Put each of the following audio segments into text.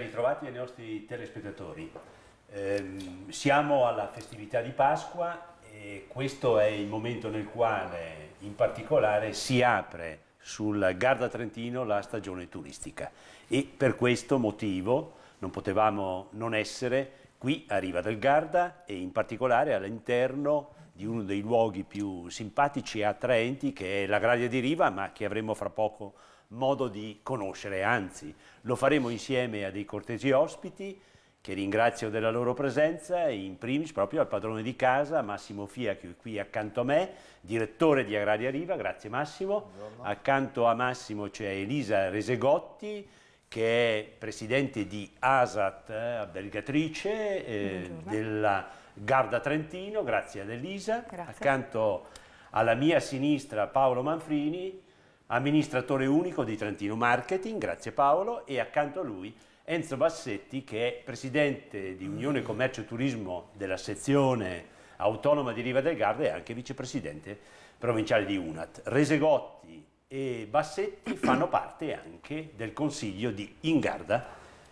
ritrovati ai nostri telespettatori. Eh, siamo alla festività di Pasqua e questo è il momento nel quale in particolare si apre sul Garda Trentino la stagione turistica e per questo motivo non potevamo non essere qui a Riva del Garda e in particolare all'interno di uno dei luoghi più simpatici e attraenti che è la Gradia di Riva ma che avremo fra poco modo di conoscere, anzi lo faremo insieme a dei cortesi ospiti che ringrazio della loro presenza, in primis proprio al padrone di casa Massimo Fia che è qui accanto a me, direttore di Agraria Riva, grazie Massimo. Buongiorno. Accanto a Massimo c'è Elisa Resegotti che è presidente di ASAT, abbergatrice eh, eh della Garda Trentino, grazie ad Elisa. Grazie. Accanto alla mia sinistra Paolo Manfrini amministratore unico di Trentino Marketing, grazie Paolo, e accanto a lui Enzo Bassetti che è presidente di Unione Commercio e Turismo della sezione autonoma di Riva del Garda e anche vicepresidente provinciale di UNAT. Resegotti e Bassetti fanno parte anche del consiglio di Ingarda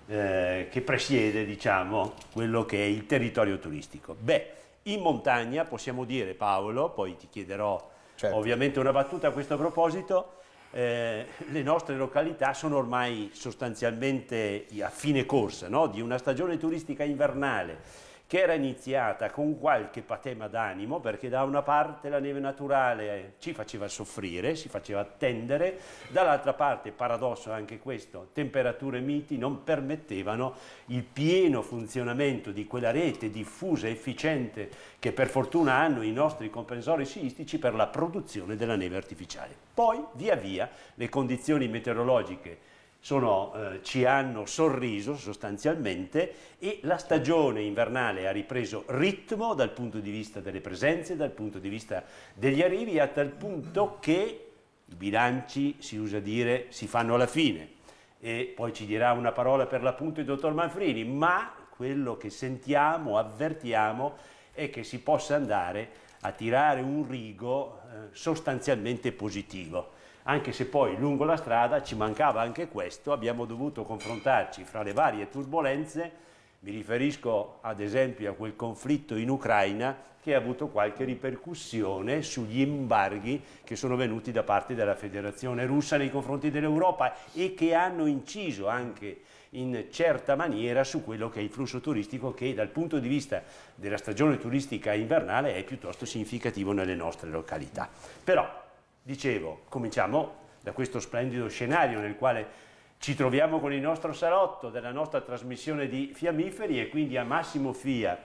eh, che presiede diciamo, quello che è il territorio turistico. Beh, in montagna possiamo dire Paolo, poi ti chiederò certo. ovviamente una battuta a questo proposito, eh, le nostre località sono ormai sostanzialmente a fine corsa no? di una stagione turistica invernale che era iniziata con qualche patema d'animo, perché da una parte la neve naturale ci faceva soffrire, si faceva attendere, dall'altra parte, paradosso anche questo, temperature miti non permettevano il pieno funzionamento di quella rete diffusa e efficiente che per fortuna hanno i nostri comprensori sciistici per la produzione della neve artificiale. Poi, via via, le condizioni meteorologiche sono, eh, ci hanno sorriso sostanzialmente e la stagione invernale ha ripreso ritmo dal punto di vista delle presenze, dal punto di vista degli arrivi, a tal punto che i bilanci, si usa dire, si fanno alla fine. E poi ci dirà una parola per l'appunto il dottor Manfrini, ma quello che sentiamo, avvertiamo, è che si possa andare a tirare un rigo eh, sostanzialmente positivo anche se poi lungo la strada ci mancava anche questo, abbiamo dovuto confrontarci fra le varie turbulenze, mi riferisco ad esempio a quel conflitto in Ucraina che ha avuto qualche ripercussione sugli imbarghi che sono venuti da parte della Federazione russa nei confronti dell'Europa e che hanno inciso anche in certa maniera su quello che è il flusso turistico che dal punto di vista della stagione turistica invernale è piuttosto significativo nelle nostre località. Però Dicevo, cominciamo da questo splendido scenario nel quale ci troviamo con il nostro salotto della nostra trasmissione di fiammiferi e quindi a Massimo Fia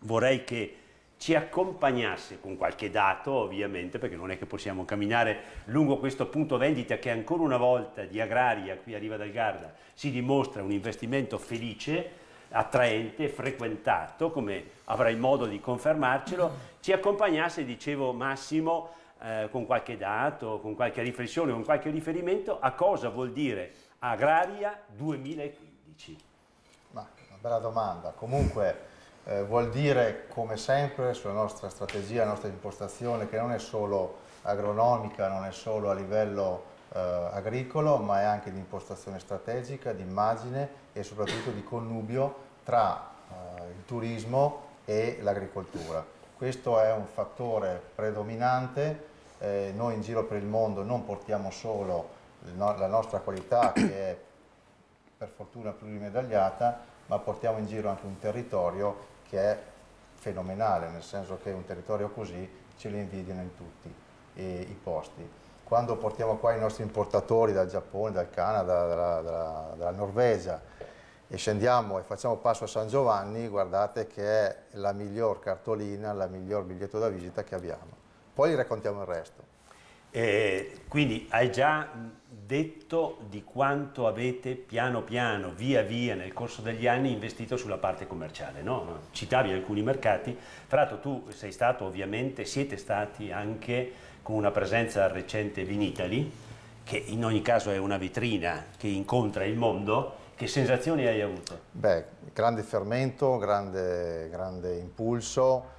vorrei che ci accompagnasse con qualche dato ovviamente perché non è che possiamo camminare lungo questo punto vendita che ancora una volta di Agraria qui a Riva del Garda si dimostra un investimento felice attraente, frequentato, come avrai modo di confermarcelo, ci accompagnasse, dicevo Massimo, eh, con qualche dato, con qualche riflessione, con qualche riferimento a cosa vuol dire agraria 2015. Ma, una bella domanda. Comunque eh, vuol dire, come sempre, sulla nostra strategia, la nostra impostazione, che non è solo agronomica, non è solo a livello eh, agricolo, ma è anche di impostazione strategica, di immagine e soprattutto di connubio tra eh, il turismo e l'agricoltura. Questo è un fattore predominante eh, noi in giro per il mondo non portiamo solo no la nostra qualità che è per fortuna plurimedagliata, ma portiamo in giro anche un territorio che è fenomenale, nel senso che un territorio così ce lo invidiano in tutti e, eh, i posti quando portiamo qua i nostri importatori dal Giappone, dal Canada, dalla, dalla, dalla, Norvegia e scendiamo e facciamo passo a San Giovanni, guardate che è la miglior cartolina, la miglior biglietto da visita che abbiamo. Poi raccontiamo il resto. Eh, quindi hai già detto di quanto avete piano piano, via via, nel corso degli anni investito sulla parte commerciale, no? Citavi alcuni mercati, tra l'altro tu sei stato ovviamente, siete stati anche con una presenza recente in Italy, che in ogni caso è una vetrina che incontra il mondo, che sensazioni hai avuto? Beh, grande fermento, grande, grande impulso,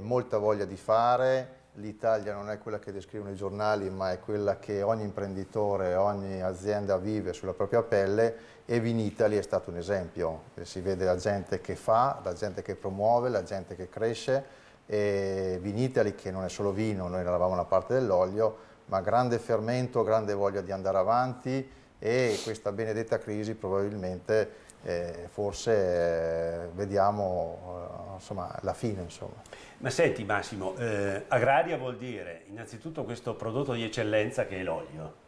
molta voglia di fare, l'Italia non è quella che descrivono i giornali, ma è quella che ogni imprenditore, ogni azienda vive sulla propria pelle e Vinitali è stato un esempio. Si vede la gente che fa, la gente che promuove, la gente che cresce e Vinitali che non è solo vino, noi eravamo la parte dell'olio, ma grande fermento, grande voglia di andare avanti e questa benedetta crisi probabilmente eh, forse eh, vediamo eh, insomma, la fine. Insomma. Ma senti Massimo, eh, agraria vuol dire innanzitutto questo prodotto di eccellenza che è l'olio,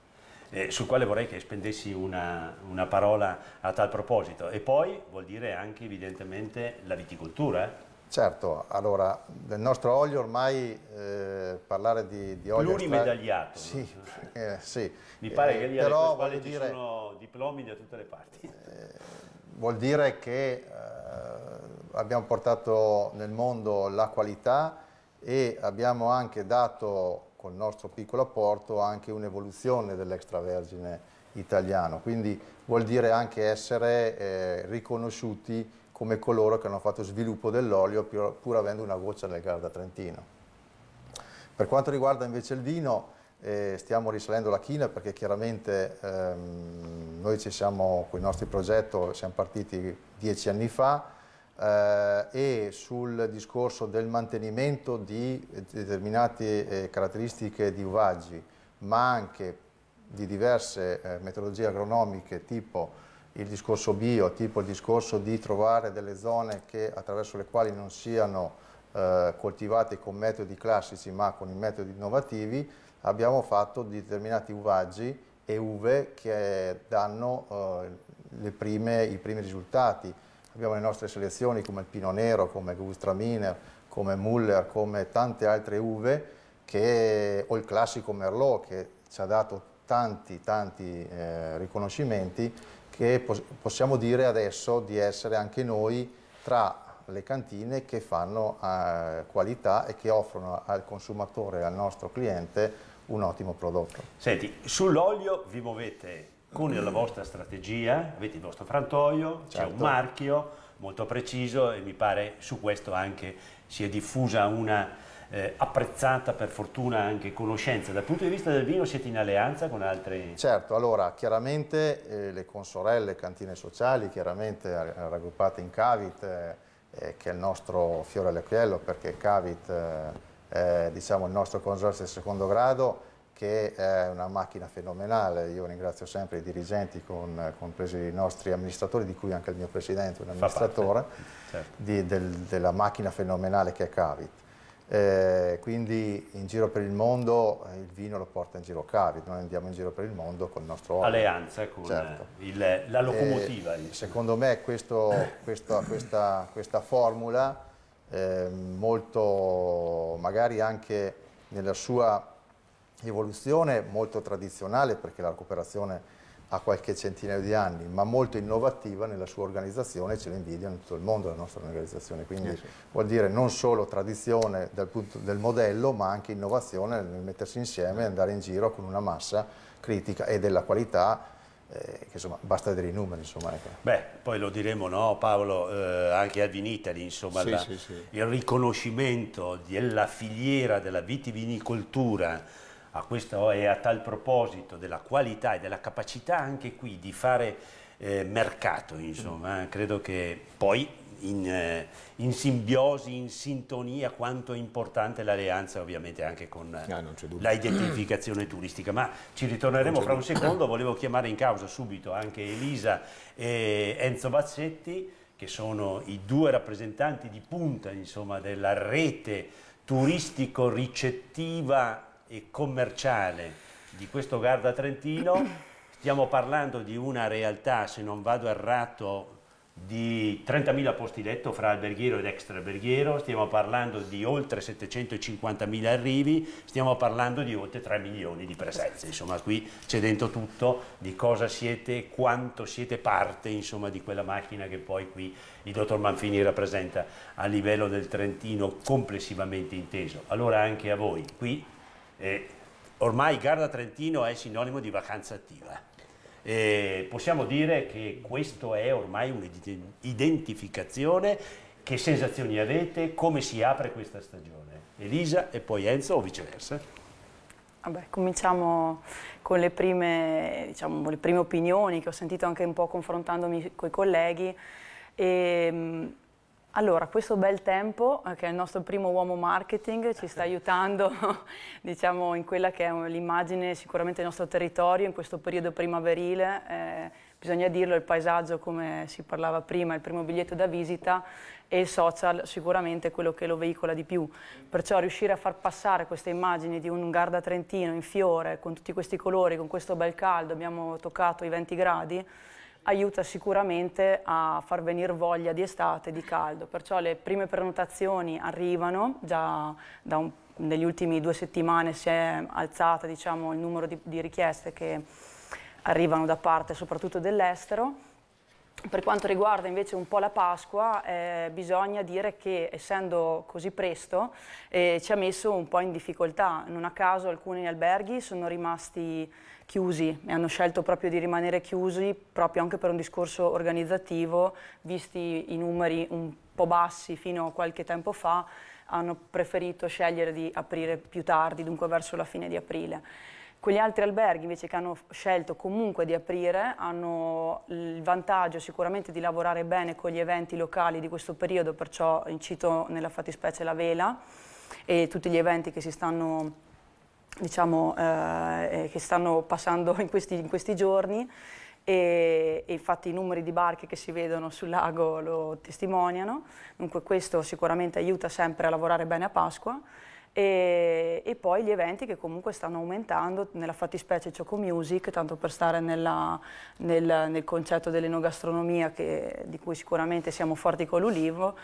eh, sul quale vorrei che spendessi una, una, parola a tal proposito, e poi vuol dire anche evidentemente la viticoltura. Certo, allora del nostro olio ormai eh, parlare di, di olio... Plurimedagliato. Estra... Sì, eh, sì. Mi pare eh, che lì però, alle dire... ci sono diplomi da tutte le parti vuol dire che eh, abbiamo portato nel mondo la qualità e abbiamo anche dato col nostro piccolo apporto anche un'evoluzione dell'extravergine italiano, quindi vuol dire anche essere eh, riconosciuti come coloro che hanno fatto sviluppo dell'olio pur, pur, avendo una goccia nel Garda Trentino. Per quanto riguarda invece il vino, stiamo risalendo la china perché chiaramente ehm, noi ci siamo, con i nostri progetti, siamo partiti dieci anni fa eh, e sul discorso del mantenimento di determinate eh, caratteristiche di uvaggi, ma anche di diverse eh, metodologie agronomiche tipo il discorso bio, tipo il discorso di trovare delle zone che, attraverso le quali non siano eh, coltivate con metodi classici ma con i metodi innovativi, abbiamo fatto determinati uvaggi e uve che danno eh, prime, i primi risultati. Abbiamo le nostre selezioni come il Pino Nero, come Gustraminer, come Muller, come tante altre uve che, o il classico Merlot che ci ha dato tanti, tanti eh, riconoscimenti che pos possiamo dire adesso di essere anche noi tra le cantine che fanno eh, qualità e che offrono al consumatore, al nostro cliente, un ottimo prodotto. Senti, sull'olio vi muovete con la vostra strategia, avete il vostro frantoio, certo. c'è un marchio molto preciso e mi pare su questo anche si è diffusa una eh, apprezzata per fortuna anche conoscenza. Dal punto di vista del vino siete in alleanza con altri? Certo, allora chiaramente eh, le consorelle Cantine Sociali, chiaramente eh, raggruppate in Cavit, eh, che è il nostro fiore all'occhiello perché Cavit eh, eh, diciamo, il nostro consorzio di secondo grado che è una macchina fenomenale, io ringrazio sempre i dirigenti, con, compresi i nostri amministratori, di cui anche il mio presidente, è un amministratore, certo. di, del, della macchina fenomenale che è Cavit. Eh, quindi in giro per il mondo eh, il vino lo porta in giro Cavit, noi andiamo in giro per il mondo con il nostro olio. Alleanza con certo. Eh, il, la locomotiva. Eh, secondo me questo, questa, questa, questa formula eh, molto magari anche nella sua evoluzione molto tradizionale perché la cooperazione ha qualche centinaio di anni, ma molto innovativa nella sua organizzazione e ce lo invidiano in tutto il mondo la nostra organizzazione. Quindi eh vuol dire non solo tradizione dal punto, del modello, ma anche innovazione nel mettersi insieme e andare in giro con una massa critica e della qualità eh, insomma, basta vedere i numeri. Insomma, ecco. Beh, poi lo diremo, no, Paolo, eh, anche a Vinitali, insomma, sì, la, sì, sì. il riconoscimento della filiera della vitivinicoltura a questo e a tal proposito della qualità e della capacità anche qui di fare eh, mercato, insomma, mm. credo che poi in, eh, in, simbiosi, in sintonia, quanto è importante l'alleanza ovviamente anche con eh, ah, identificazione turistica. Ma ci ritorneremo fra un secondo, volevo chiamare in causa subito anche Elisa e Enzo Bazzetti, che sono i due rappresentanti di punta insomma, della rete turistico-ricettiva e commerciale di questo Garda Trentino. Stiamo parlando di una realtà, se non vado errato, di 30.000 posti letto fra alberghiero ed extra alberghiero, stiamo parlando di oltre 750.000 arrivi, stiamo parlando di oltre 3 milioni di presenze, esatto. insomma qui c'è dentro tutto di cosa siete, quanto siete parte insomma, di quella macchina che poi qui il dottor Manfini rappresenta a livello del Trentino complessivamente inteso. Allora anche a voi, qui eh, ormai Garda Trentino è sinonimo di vacanza attiva eh, possiamo dire che questo è ormai un'identificazione, che sensazioni avete, come si apre questa stagione? Elisa e poi Enzo o viceversa? Vabbè, cominciamo con le prime, diciamo, le prime opinioni che ho sentito anche un po' confrontandomi con i colleghi. E, ehm, allora, questo bel tempo, eh, che è il nostro primo uomo marketing, ci sta aiutando diciamo, in quella che è l'immagine sicuramente del nostro territorio in questo periodo primaverile. Eh, bisogna dirlo, il paesaggio, come si parlava prima, il primo biglietto da visita e il social sicuramente è quello che lo veicola di più. Perciò riuscire a far passare queste immagini di un Garda Trentino in fiore, con tutti questi colori, con questo bel caldo, abbiamo toccato i 20 gradi, aiuta sicuramente a far venire voglia di estate, di caldo, perciò le prime prenotazioni arrivano, già un, negli ultimi due settimane si è alzato diciamo, il numero di, di richieste che arrivano da parte soprattutto dell'estero per quanto riguarda invece un po' la Pasqua, eh, bisogna dire che essendo così presto eh, ci ha messo un po' in difficoltà. Non a caso alcuni alberghi sono rimasti chiusi e hanno scelto proprio di rimanere chiusi proprio anche per un discorso organizzativo, visti i numeri un po' bassi fino a qualche tempo fa, hanno preferito scegliere di aprire più tardi, dunque verso la fine di aprile. Quegli altri alberghi invece che hanno scelto comunque di aprire hanno il vantaggio sicuramente di lavorare bene con gli eventi locali di questo periodo, perciò incito nella fattispecie la vela e tutti gli eventi che si stanno diciamo, eh, eh, che stanno passando in questi, in questi giorni e, e, infatti i numeri di barche che si vedono sul lago lo testimoniano, dunque questo sicuramente aiuta sempre a lavorare bene a Pasqua e, e, poi gli eventi che comunque stanno aumentando, nella fattispecie Choco Music, tanto per stare nella, nel, nel, concetto dell'enogastronomia di cui sicuramente siamo forti con l'oliva,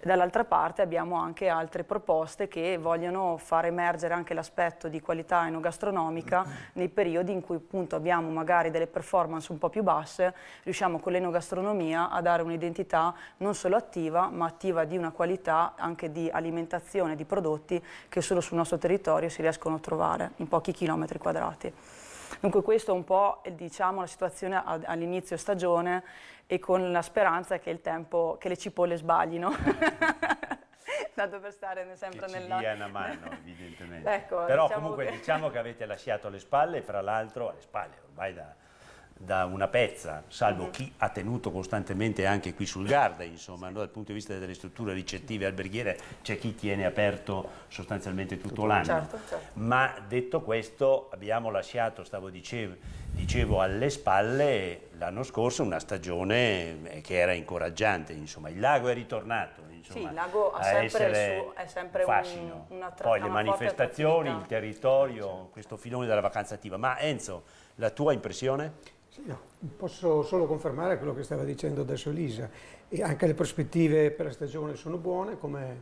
dall'altra parte abbiamo anche altre proposte che vogliono far emergere anche l'aspetto di qualità enogastronomica nei periodi in cui appunto abbiamo magari delle performance un po' più basse, riusciamo con l'enogastronomia a dare un'identità non solo attiva ma attiva di una qualità anche di alimentazione sperimentazione di prodotti che solo sul nostro territorio si riescono a trovare in pochi chilometri quadrati. Dunque questa è un po' diciamo, la situazione all'inizio stagione e con la speranza che, il tempo, che le cipolle sbaglino. tanto per stare sempre che ci nella... dia una mano, evidentemente. ecco, Però diciamo comunque che... diciamo che avete lasciato alle spalle, fra l'altro alle spalle ormai da da una pezza, salvo mhm. chi ha tenuto costantemente anche qui sul Garda, insomma, no? dal punto di vista delle strutture ricettive alberghiere c'è chi tiene aperto sostanzialmente tutto, tutto l'anno. Certo, certo. Ma detto questo abbiamo lasciato, stavo dicevo, dicevo alle spalle l'anno scorso una stagione eh, che era incoraggiante, insomma, il lago è ritornato. Insomma, sì, il lago ha sempre, su, è sempre fascino. Un, fascino. tra- Poi le manifestazioni, il territorio, certo. questo filone della vacanza attiva. Ma Enzo, la tua impressione? Sì, no, posso solo confermare quello che stava dicendo adesso Elisa. E anche le prospettive per la stagione sono buone, come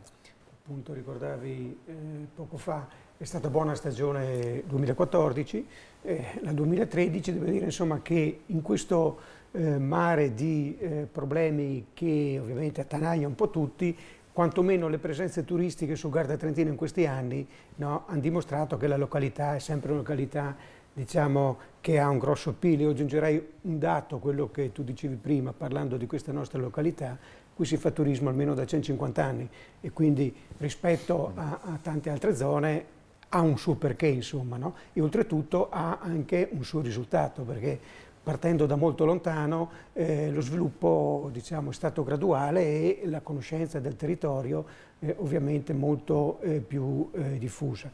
appunto ricordavi eh, poco fa, è stata buona stagione 2014, eh, la 2013 devo dire insomma, che in questo eh, mare di eh, problemi che ovviamente attanaglia un po' tutti, quantomeno le presenze turistiche su Garda Trentino in questi anni no, hanno dimostrato che la località è sempre una località diciamo, che ha un grosso PIL. Io aggiungerei un dato, quello che tu dicevi prima, parlando di questa nostra località, qui si fa turismo almeno da 150 anni e quindi rispetto a, a tante altre zone ha un suo perché, insomma, no? e oltretutto ha anche un suo risultato, perché partendo da molto lontano eh, lo sviluppo diciamo, è stato graduale e la conoscenza del territorio eh, ovviamente molto eh, più eh, diffusa.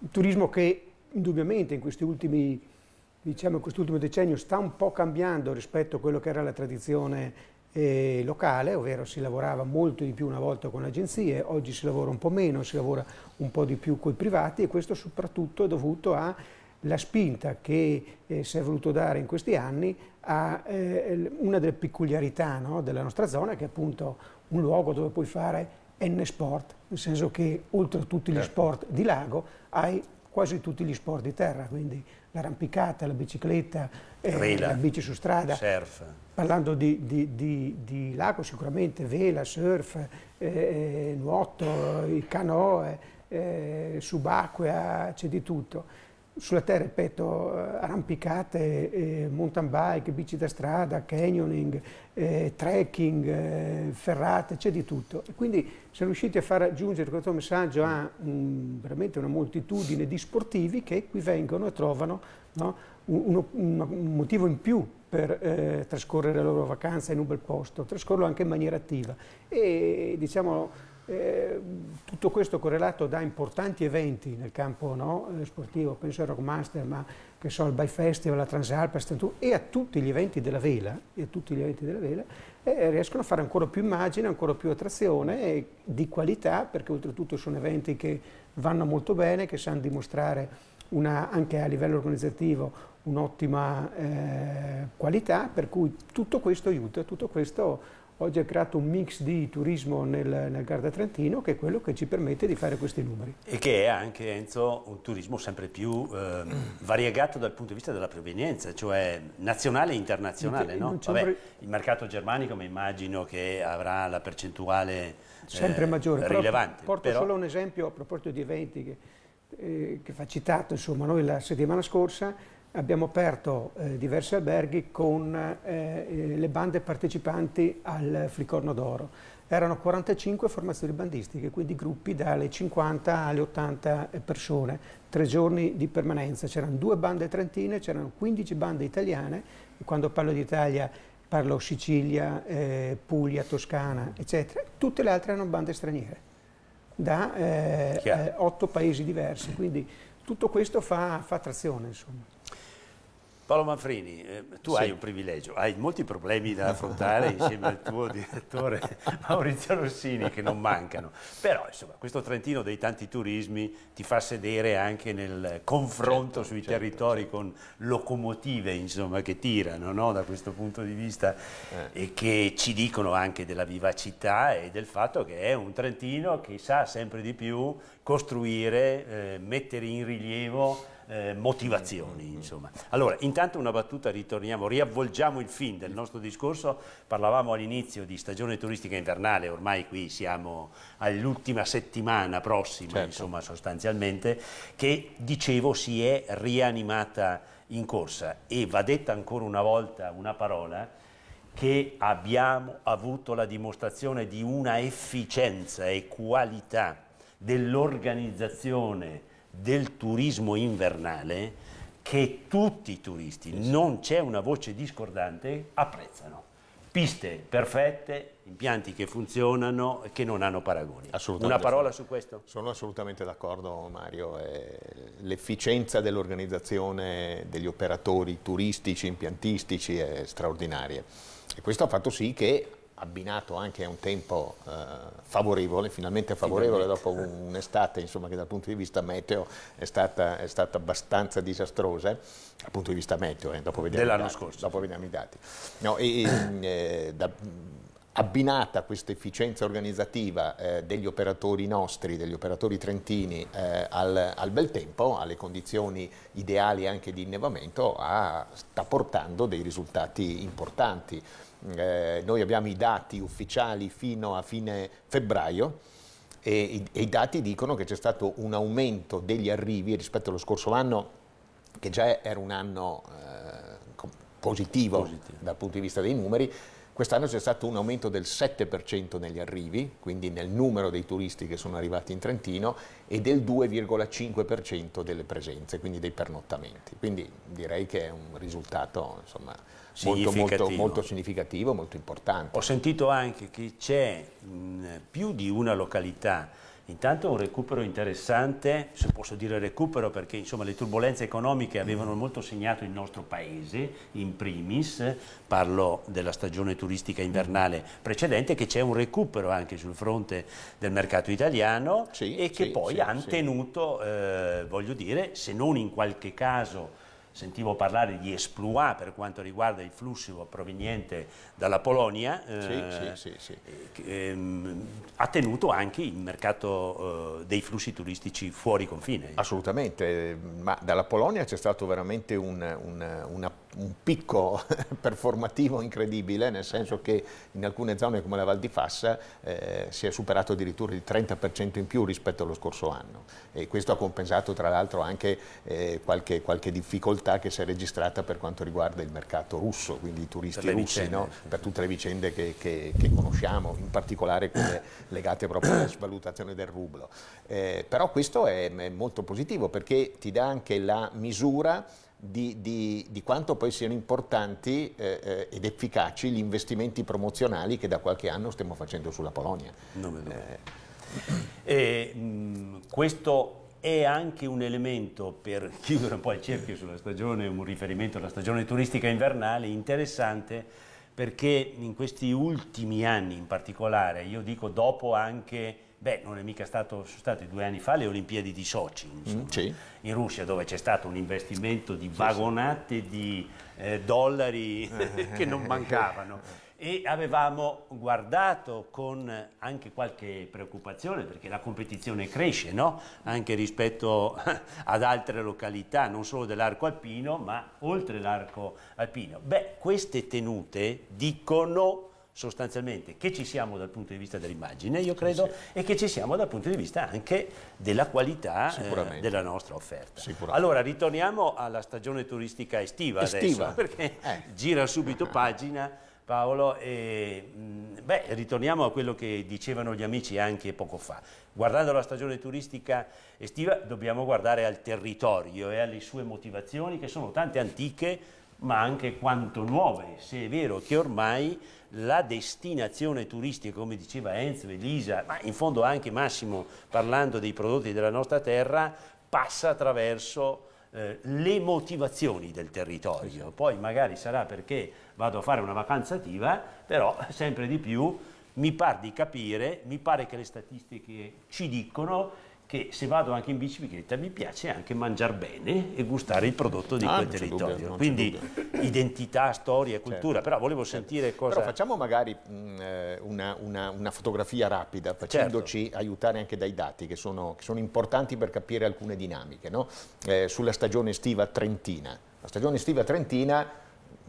Un turismo che indubbiamente in questi ultimi, diciamo, in quest'ultimo decennio sta un po' cambiando rispetto a quello che era la tradizione eh, locale, ovvero si lavorava molto di più una volta con le agenzie, oggi si lavora un po' meno, si lavora un po' di più con i privati e questo soprattutto è dovuto alla spinta che eh, si è voluto dare in questi anni a eh, una delle peculiarità no, della nostra zona che è appunto un luogo dove puoi fare N sport, nel senso che oltre a tutti gli certo. sport di lago hai quasi tutti gli sport di terra, quindi l'arrampicata, la bicicletta, eh, la bici su strada. Surf. Parlando di, di, di, di lago sicuramente vela, surf, eh, eh nuoto, canoe, eh, subacquea, c'è di tutto sulla terra, ripeto, eh, arrampicate, eh, mountain bike, bici da strada, canyoning, eh, trekking, eh, ferrate, c'è di tutto. E quindi siamo riusciti a far aggiungere questo messaggio a un, veramente una moltitudine di sportivi che qui vengono e trovano no, un, un, un, motivo in più per eh, trascorrere la loro vacanza in un bel posto, trascorrerlo anche in maniera attiva. E diciamo eh, tutto questo correlato da importanti eventi nel campo no, eh, sportivo, penso al Rockmaster, ma che so, al Bifestival, alla Transalp, e a tutti gli eventi della vela, e a tutti gli eventi della vela eh, eh riescono a fare ancora più immagine, ancora più attrazione eh, di qualità, perché oltretutto sono eventi che vanno molto bene, che sanno dimostrare una, anche a livello organizzativo un'ottima eh, qualità, per cui tutto questo aiuta, tutto questo Oggi ha creato un mix di turismo nel, nel Garda Trentino che è quello che ci permette di fare questi numeri. E che è anche, Enzo, un turismo sempre più eh, variegato dal punto di vista della provenienza, cioè nazionale e internazionale. No? Vabbè, il mercato germanico mi immagino che avrà la percentuale sempre eh, maggiore. rilevante. porto però... solo un esempio a proposito di eventi che, eh, che fa citato insomma, noi la settimana scorsa abbiamo aperto eh, diversi alberghi con eh, eh, le bande partecipanti al Flicorno d'Oro. Erano 45 formazioni bandistiche, quindi gruppi dalle 50 alle 80 eh, persone, tre giorni di permanenza. C'erano due bande trentine, c'erano 15 bande italiane, e quando parlo di Italia parlo Sicilia, eh, Puglia, Toscana, eccetera. Tutte le altre erano bande straniere, da eh, otto paesi diversi, quindi tutto questo fa, fa attrazione. Insomma. Paolo Manfrini, eh, tu sì. hai un privilegio, hai molti problemi da affrontare insieme al tuo direttore Maurizio Rossini che non mancano, però insomma questo Trentino dei tanti turismi ti fa sedere anche nel confronto certo, sui certo, territori certo. con locomotive insomma, che tirano no? da questo punto di vista eh. e che ci dicono anche della vivacità e del fatto che è un Trentino che sa sempre di più costruire, eh, mettere in rilievo eh, motivazioni. Insomma. Allora, intanto una battuta, ritorniamo, riavvolgiamo il fin del nostro discorso. Parlavamo all'inizio di stagione turistica invernale, ormai qui siamo all'ultima settimana prossima, certo. insomma, sostanzialmente, che dicevo si è rianimata in corsa e va detta ancora una volta una parola che abbiamo avuto la dimostrazione di una efficienza e qualità dell'organizzazione del turismo invernale che tutti i turisti, non c'è una voce discordante, apprezzano. Piste perfette, impianti che funzionano e che non hanno paragoni. Una parola su questo? Sono assolutamente d'accordo Mario, l'efficienza dell'organizzazione degli operatori turistici, impiantistici è straordinaria e questo ha fatto sì che abbinato anche a un tempo eh, favorevole, finalmente favorevole dopo un'estate un che dal punto di vista meteo è stata, è stata, abbastanza disastrosa, dal punto di vista meteo, eh, dopo vediamo dell'anno scorso. Dopo vediamo i dati. No, e, mm, eh, da, mm, abbinata a questa efficienza organizzativa eh, degli operatori nostri, degli operatori trentini eh, al, al, bel tempo, alle condizioni ideali anche di innevamento, a, sta portando dei risultati importanti eh, noi abbiamo i dati ufficiali fino a fine febbraio e i, e i dati dicono che c'è stato un aumento degli arrivi rispetto allo scorso anno che già era un anno eh, positivo, positivo dal punto di vista dei numeri, Quest'anno c'è stato un aumento del 7% negli arrivi, quindi nel numero dei turisti che sono arrivati in Trentino, e del 2,5% delle presenze, quindi dei pernottamenti. Quindi direi che è un risultato insomma, molto, molto, molto, significativo, molto importante. Ho sentito anche che c'è più di una località Intanto un recupero interessante, se posso dire recupero perché insomma, le turbulenze economiche avevano molto segnato il nostro paese, in primis, parlo della stagione turistica invernale precedente, che c'è un recupero anche sul fronte del mercato italiano sì, e che sì, poi sì, hanno tenuto, eh, voglio dire, se non in qualche caso sentivo parlare di esploit per quanto riguarda il flusso proveniente dalla Polonia, eh, sì, sì, sì, eh, ehm, ha tenuto anche il mercato eh, dei flussi turistici fuori confine. Assolutamente, ma dalla Polonia c'è stato veramente un, un, una un picco performativo incredibile, nel senso che in alcune zone come la Val di Fassa eh, si è superato addirittura il 30% in più rispetto allo scorso anno e questo ha compensato tra l'altro anche eh, qualche, qualche, difficoltà che si è registrata per quanto riguarda il mercato russo, quindi i turisti russi, vicende, no? sì. per tutte le vicende che, che, che, conosciamo, in particolare quelle legate proprio alla svalutazione del rublo. Eh, però questo è, è molto positivo perché ti dà anche la misura di, di, di, quanto poi siano importanti eh, eh, ed efficaci gli investimenti promozionali che da qualche anno stiamo facendo sulla Polonia. No, no. Eh. E, mh, questo è anche un elemento per chiudere un po' il cerchio sulla stagione, un riferimento alla stagione turistica invernale interessante perché in questi ultimi anni in particolare, io dico dopo anche Beh, non è mica stato, sono state due anni fa le Olimpiadi di Sochi, mm, insomma, mm, sì. in Russia, dove c'è stato un investimento di vagonate di eh, dollari eh, eh, che non eh, mancavano. E avevamo guardato con anche qualche preoccupazione, perché la competizione cresce, no? Anche rispetto ad altre località, non solo dell'arco alpino, ma oltre l'arco alpino. Beh, queste tenute dicono sostanzialmente che ci siamo dal punto di vista dell'immagine, io credo, sì. e che ci siamo dal punto di vista anche della qualità eh, della nostra offerta. Allora ritorniamo alla stagione turistica estiva, estiva. adesso, perché eh. gira subito pagina Paolo, e, mm, beh, ritorniamo a quello che dicevano gli amici anche poco fa. Guardando la stagione turistica estiva dobbiamo guardare al territorio e alle sue motivazioni che sono tante antiche ma anche quanto nuove, se è vero che ormai la destinazione turistica, come diceva Enzo, Elisa, ma in fondo anche Massimo parlando dei prodotti della nostra terra, passa attraverso eh, le motivazioni del territorio. Poi magari sarà perché vado a fare una vacanzativa, però sempre di più mi pare di capire, mi pare che le statistiche ci dicono che se vado anche in bicicletta mi piace anche mangiare bene e gustare il prodotto di ah, quel territorio. Dubbio, Quindi identità, storia, cultura, certo. però volevo sentire certo. cosa... Però facciamo magari mh, eh, una, una, una, fotografia rapida, certo. facendoci certo. aiutare anche dai dati che sono, che sono, importanti per capire alcune dinamiche, no? eh, sulla stagione estiva trentina. La stagione estiva trentina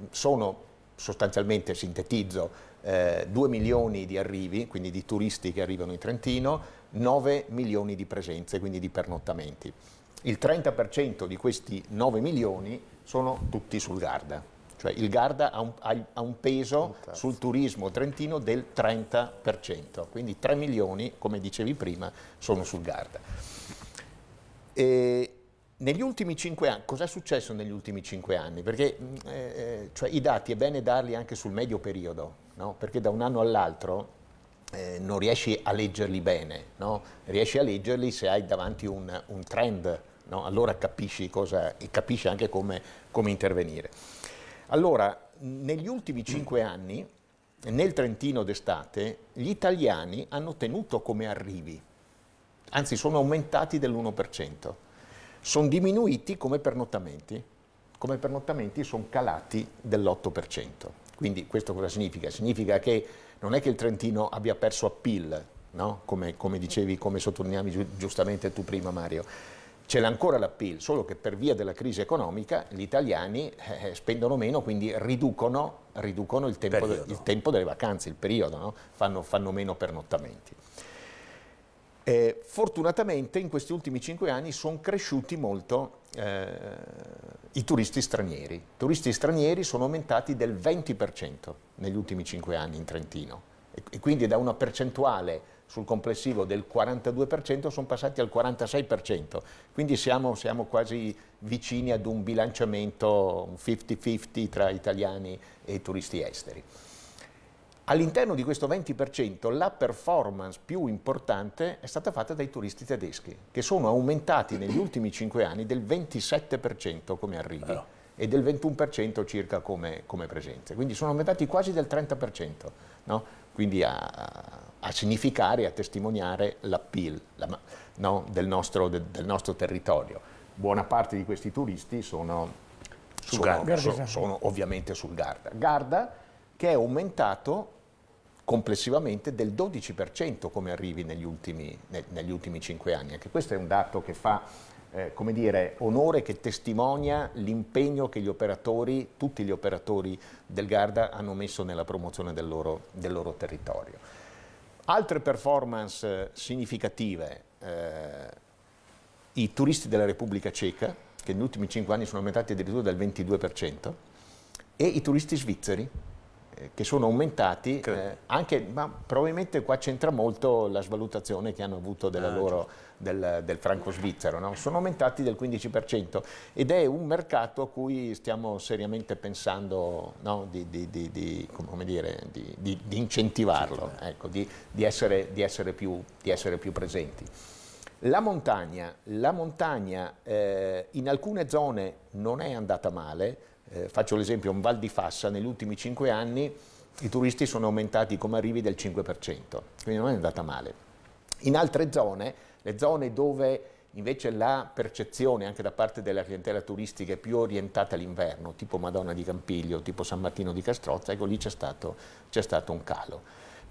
sono sostanzialmente, sintetizzo, eh, 2 milioni di arrivi, quindi di turisti che arrivano in Trentino, 9 milioni di presenze, quindi di pernottamenti. Il 30% di questi 9 milioni sono tutti sul Garda, cioè il Garda ha un, ha un peso sul turismo trentino del 30%, quindi 3 milioni, come dicevi prima, sono sul Garda. E negli ultimi cinque anni, cos'è successo negli ultimi 5 anni? Perché mm, eh, eh, cioè, i dati è bene darli anche sul medio periodo, no? perché da un anno all'altro eh, non riesci a leggerli bene, no? riesci a leggerli se hai davanti un, un trend, no? allora capisci, cosa, capisci anche come, come, intervenire. Allora, negli ultimi cinque anni, nel Trentino d'estate, gli italiani hanno tenuto come arrivi, anzi sono aumentati dell'1%, sono diminuiti come pernottamenti, come pernottamenti sono calati dell'8%. Quindi questo cosa significa? Significa che non è che il Trentino abbia perso appeal, no? come, come, dicevi, come sottolineavi giustamente tu prima Mario. Ce l'ha ancora l'appeal, solo che per via della crisi economica gli italiani eh, eh spendono meno, quindi riducono, riducono il, tempo il, tempo delle vacanze, il periodo, no? fanno, fanno meno pernottamenti. Eh, fortunatamente in questi ultimi cinque anni sono cresciuti molto eh, i turisti stranieri. I turisti stranieri sono aumentati del 20% negli ultimi cinque anni in Trentino e, e quindi da una percentuale sul complessivo del 42% sono passati al 46%, quindi siamo, siamo quasi vicini ad un bilanciamento, un 50-50 tra italiani e turisti esteri. All'interno di questo 20% la performance più importante è stata fatta dai turisti tedeschi, che sono aumentati negli ultimi 5 anni del 27% come arrivi allora. e del 21% circa come, come, presenze. Quindi sono aumentati quasi del 30%, no? quindi a, a, significare, a testimoniare l'appeal la, no? del, nostro, de, del nostro territorio. Buona parte di questi turisti sono sono, sono, sono, ovviamente sul Garda. Garda che è aumentato complessivamente del 12% come arrivi negli ultimi, ne, negli ultimi 5 anni. Anche questo è un dato che fa eh, come dire, onore che testimonia l'impegno che gli operatori, tutti gli operatori del Garda hanno messo nella promozione del loro, del loro territorio. Altre performance significative, eh, i turisti della Repubblica Ceca, che negli ultimi 5 anni sono aumentati addirittura del 22%, e i turisti svizzeri, eh, che sono aumentati, eh, anche, ma probabilmente qua c'entra molto la svalutazione che hanno avuto ah, loro, certo. del, del, franco svizzero, no? sono aumentati del 15% ed è un mercato a cui stiamo seriamente pensando no? di, di, di, dire, di, incentivarlo, ecco, essere, essere più, di, essere, più, presenti. La montagna, la montagna eh, in alcune zone non è andata male, eh, faccio l'esempio, in Val di Fassa negli ultimi cinque anni i turisti sono aumentati come arrivi del 5%, quindi non è andata male. In altre zone, le zone dove invece la percezione anche da parte della clientela turistica è più orientata all'inverno, tipo Madonna di Campiglio, tipo San Martino di Castrozza, ecco lì c'è stato, stato un calo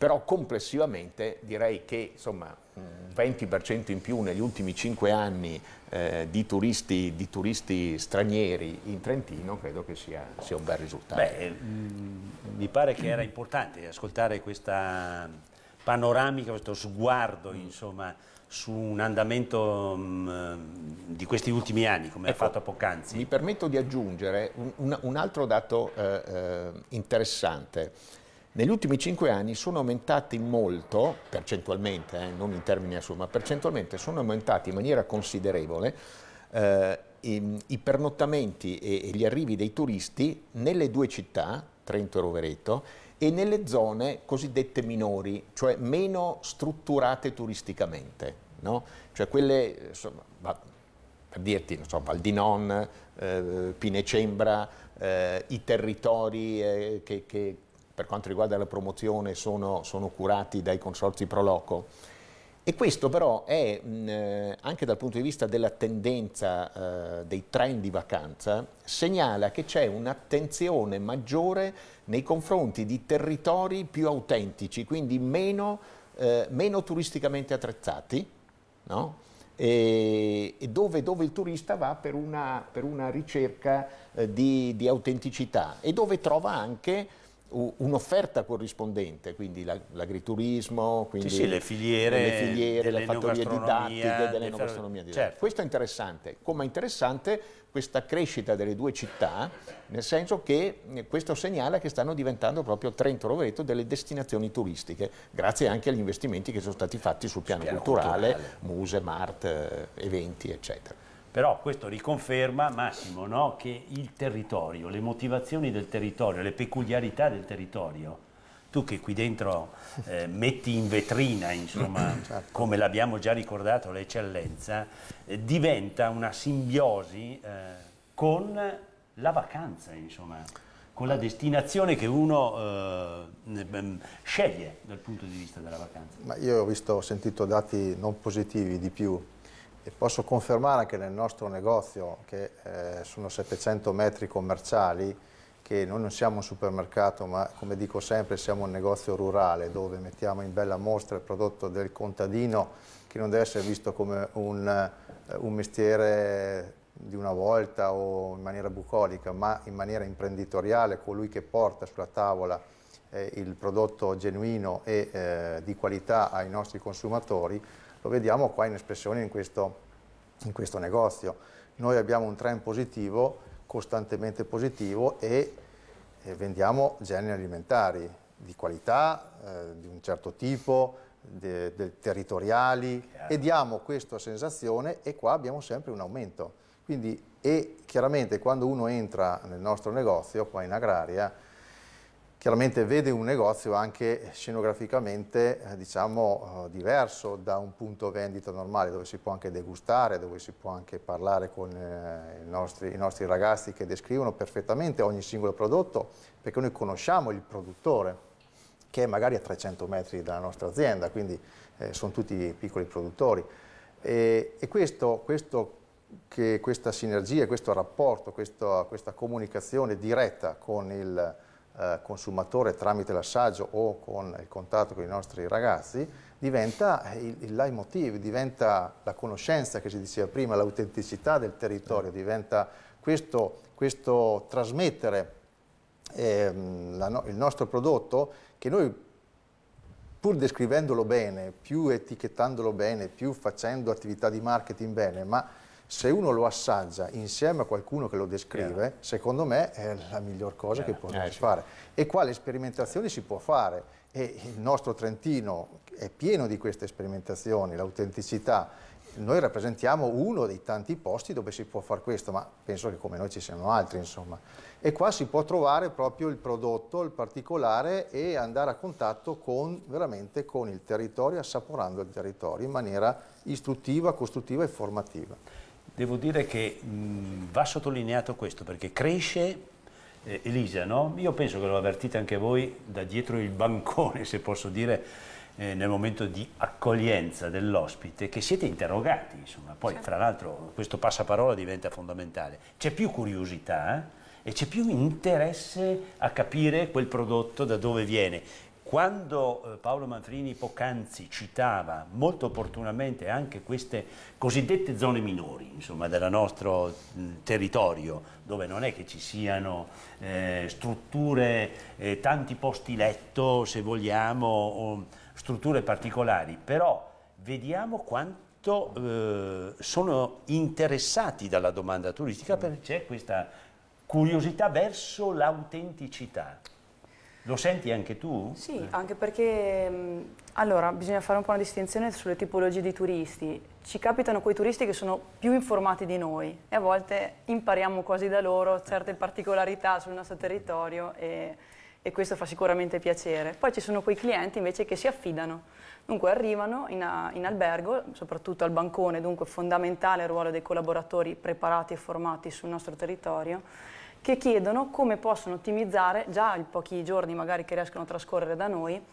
però complessivamente direi che insomma, un 20% in più negli ultimi 5 anni eh, di, turisti, di, turisti, stranieri in Trentino credo che sia, sia un bel risultato. Beh, mh, eh, mm, mi pare che era importante ascoltare questa panoramica, questo sguardo mm. insomma, su un andamento mh, mm, di questi ultimi anni, come ecco, ha fatto poc'anzi. Mi permetto di aggiungere un, un altro dato eh, eh interessante negli ultimi cinque anni sono aumentati molto, percentualmente, eh, non in termini assoluti, ma percentualmente sono aumentati in maniera considerevole eh, i, i, pernottamenti e, e, gli arrivi dei turisti nelle due città, Trento e Rovereto, e nelle zone cosiddette minori, cioè meno strutturate turisticamente. No? Cioè quelle, insomma, va, per dirti, non so, Val di Non, eh, Pinecembra, eh, i territori eh, che, che, per quanto riguarda la promozione sono, sono curati dai consorzi Proloco. E questo però è, mh, eh, anche dal punto di vista della tendenza eh, dei trend di vacanza, segnala che c'è un'attenzione maggiore nei confronti di territori più autentici, quindi meno, eh, meno turisticamente attrezzati, no? e, dove, dove, il turista va per una, per una ricerca eh, di, di autenticità e dove trova anche un'offerta corrispondente, quindi l'agriturismo, quindi sì, sì, le filiere, le filiere, le fattorie didattiche, dell'enogastronomia didattica. Certo. Questo è interessante, come è interessante questa crescita delle due città, nel senso che eh, questo segnala che stanno diventando proprio Trento Rovereto delle destinazioni turistiche, grazie anche agli investimenti che sono stati fatti sul piano, sul piano culturale, culturale, muse, mart, eh, eventi, eccetera. Però questo riconferma, Massimo, no, che il territorio, le motivazioni del territorio, le peculiarità del territorio, tu che qui dentro eh, metti in vetrina, insomma, certo. come l'abbiamo già ricordato, l'eccellenza, eh, diventa una simbiosi eh, con la vacanza, insomma, con la destinazione che uno eh, sceglie dal punto di vista della vacanza. Ma io ho visto, ho sentito dati non positivi di più e posso confermare che nel nostro negozio, che eh, sono 700 metri commerciali, che noi non siamo un supermercato, ma come dico sempre siamo un negozio rurale dove mettiamo in bella mostra il prodotto del contadino che non deve essere visto come un, eh, un mestiere di una volta o in maniera bucolica, ma in maniera imprenditoriale, colui che porta sulla tavola eh, il prodotto genuino e eh, di qualità ai nostri consumatori, lo vediamo qua in espressione in questo, in questo negozio. Noi abbiamo un trend positivo, costantemente positivo e, e vendiamo generi alimentari di qualità, eh, di un certo tipo, de, de territoriali Chiaro. e diamo questa sensazione e qua abbiamo sempre un aumento. Quindi, e chiaramente quando uno entra nel nostro negozio, qua in Agraria, chiaramente vede un negozio anche scenograficamente eh, diciamo, eh, diverso da un punto vendita normale dove si può anche degustare, dove si può anche parlare con eh, i, nostri, i, nostri, ragazzi che descrivono perfettamente ogni singolo prodotto perché noi conosciamo il produttore che è magari a 300 metri dalla nostra azienda, quindi eh, sono tutti piccoli produttori. E, e questo, questo che questa sinergia, questo rapporto, questo, questa comunicazione diretta con il eh, consumatore tramite l'assaggio o con il contatto con i nostri ragazzi, diventa eh, il, il leitmotiv, diventa la conoscenza che si diceva prima, l'autenticità del territorio, mm. diventa questo, questo trasmettere eh, la, il nostro prodotto che noi pur descrivendolo bene, più etichettandolo bene, più facendo attività di marketing bene, ma se uno lo assaggia insieme a qualcuno che lo descrive, yeah. secondo me è la miglior cosa yeah. che può eh, fare. Sì. E qua le sperimentazioni si può fare e il nostro Trentino è pieno di queste sperimentazioni, l'autenticità. Noi rappresentiamo uno dei tanti posti dove si può fare questo, ma penso che come noi ci siano altri, insomma. E qua si può trovare proprio il prodotto, il particolare e andare a contatto con, veramente con il territorio, assaporando il territorio in maniera istruttiva, costruttiva e formativa. Devo dire che mh, va sottolineato questo perché cresce eh, Elisa, no? io penso che lo avvertite anche voi da dietro il bancone, se posso dire, eh, nel momento di accoglienza dell'ospite, che siete interrogati, insomma. poi certo. fra l'altro questo passaparola diventa fondamentale, c'è più curiosità eh? e c'è più interesse a capire quel prodotto da dove viene quando eh, Paolo Manfrini poc'anzi citava molto opportunamente anche queste cosiddette zone minori insomma, del nostro territorio, dove non è che ci siano eh, strutture, eh, tanti posti letto se vogliamo, strutture particolari, però vediamo quanto eh, sono interessati dalla domanda turistica perché c'è questa curiosità verso l'autenticità. Lo senti anche tu? Sì, eh. anche perché mm, allora bisogna fare un po' una distinzione sulle tipologie di turisti. Ci capitano quei turisti che sono più informati di noi e a volte impariamo quasi da loro certe particolarità sul nostro territorio e, e questo fa sicuramente piacere. Poi ci sono quei clienti invece che si affidano, dunque arrivano in, a, in albergo, soprattutto al bancone, dunque fondamentale il ruolo dei collaboratori preparati e formati sul nostro territorio che chiedono come possono ottimizzare già i pochi giorni magari che riescono a trascorrere da noi